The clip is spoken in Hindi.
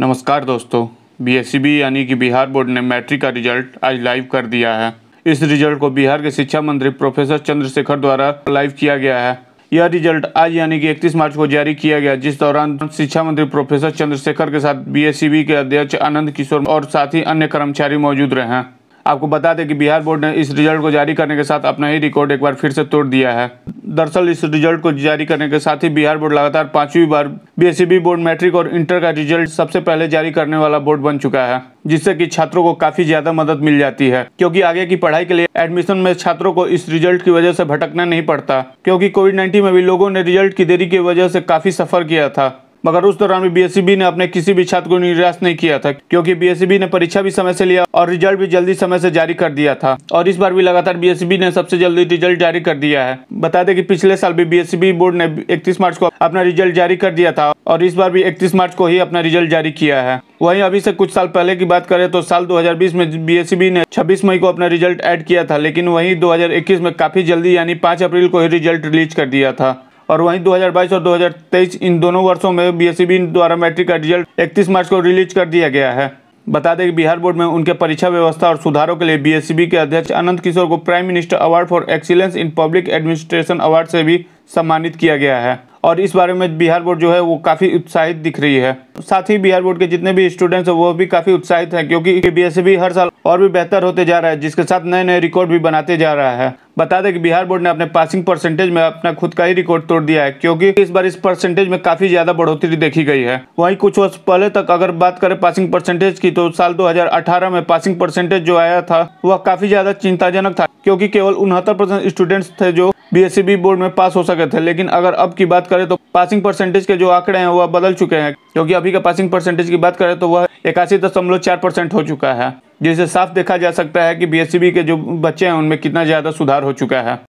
नमस्कार दोस्तों बीएससीबी यानी कि बिहार बोर्ड ने मैट्रिक का रिजल्ट आज लाइव कर दिया है इस रिजल्ट को बिहार के शिक्षा मंत्री प्रोफेसर चंद्रशेखर द्वारा लाइव किया गया है यह रिजल्ट आज यानी कि 31 मार्च को जारी किया गया जिस दौरान शिक्षा मंत्री प्रोफेसर चंद्रशेखर के साथ बी के अध्यक्ष आनंद किशोर और साथ ही अन्य कर्मचारी मौजूद रहे हैं आपको बता दें कि बिहार बोर्ड ने इस रिजल्ट को जारी करने के साथ अपना ही रिकॉर्ड एक बार फिर से तोड़ दिया है दरअसल इस रिजल्ट को जारी करने के साथ ही बिहार बोर्ड लगातार पांचवी बार बीएसईबी e बोर्ड मैट्रिक और इंटर का रिजल्ट सबसे पहले जारी करने वाला बोर्ड बन चुका है जिससे कि छात्रों को काफी ज्यादा मदद मिल जाती है क्योंकि आगे की पढ़ाई के लिए एडमिशन में छात्रों को इस रिजल्ट की वजह से भटकना नहीं पड़ता क्योंकि कोविड नाइन्टीन में भी लोगों ने रिजल्ट की देरी की वजह से काफी सफर किया था मगर उस दौरान भी बी ने अपने किसी भी छात्र को निराश नहीं किया था क्योंकि बी ने परीक्षा भी समय से लिया और रिजल्ट भी जल्दी समय से जारी कर दिया था और इस बार भी लगातार बीएसईबी ने सबसे जल्दी रिजल्ट जारी कर दिया है बता दें कि पिछले साल भी बी बोर्ड ने 31 मार्च को अपना रिजल्ट जारी कर दिया था और इस बार भी इकतीस मार्च को ही अपना रिजल्ट जारी किया है वही अभी से कुछ साल पहले की बात करें तो साल दो में बी ने छब्बीस मई को अपना रिजल्ट एड किया था लेकिन वहीं दो में काफी जल्दी यानी पांच अप्रैल को ही रिजल्ट रिलीज कर दिया था और वहीं 2022 और 2023 इन दोनों वर्षों में बीएसईबी e द्वारा मैट्रिक का रिजल्ट 31 मार्च को रिलीज कर दिया गया है बता दें कि बिहार बोर्ड में उनके परीक्षा व्यवस्था और सुधारों के लिए बी e के अध्यक्ष अनंत किशोर को prime minister award for excellence in public administration award से भी सम्मानित किया गया है और इस बारे में बिहार बोर्ड जो है वो काफ़ी उत्साहित दिख रही है साथ ही बिहार बोर्ड के जितने भी स्टूडेंट्स हैं वो भी काफ़ी उत्साहित हैं क्योंकि बी e हर साल और भी बेहतर होते जा रहा है जिसके साथ नए नए रिकॉर्ड भी बनाते जा रहा है बता दें कि बिहार बोर्ड ने अपने पासिंग परसेंटेज में अपना खुद का ही रिकॉर्ड तोड़ दिया है क्योंकि इस बार इस परसेंटेज में काफी ज्यादा बढ़ोतरी देखी गई है वहीं कुछ वर्ष पहले तक अगर बात करें पासिंग परसेंटेज की तो साल 2018 में पासिंग परसेंटेज जो आया था वह काफी ज्यादा चिंताजनक था क्योंकि केवल उनहत्तर परसेंट स्टूडेंट्स थे जो बी बोर्ड e में पास हो सके थे लेकिन अगर अब की बात करें तो पासिंग परसेंटेज के जो आंकड़े हैं वह बदल चुके हैं क्योंकि अभी का पासिंग परसेंटेज की बात करें तो वह इक्यासी दशमलव चार परसेंट हो चुका है जिसे साफ देखा जा सकता है कि बीएससीबी के जो बच्चे हैं उनमें कितना ज़्यादा सुधार हो चुका है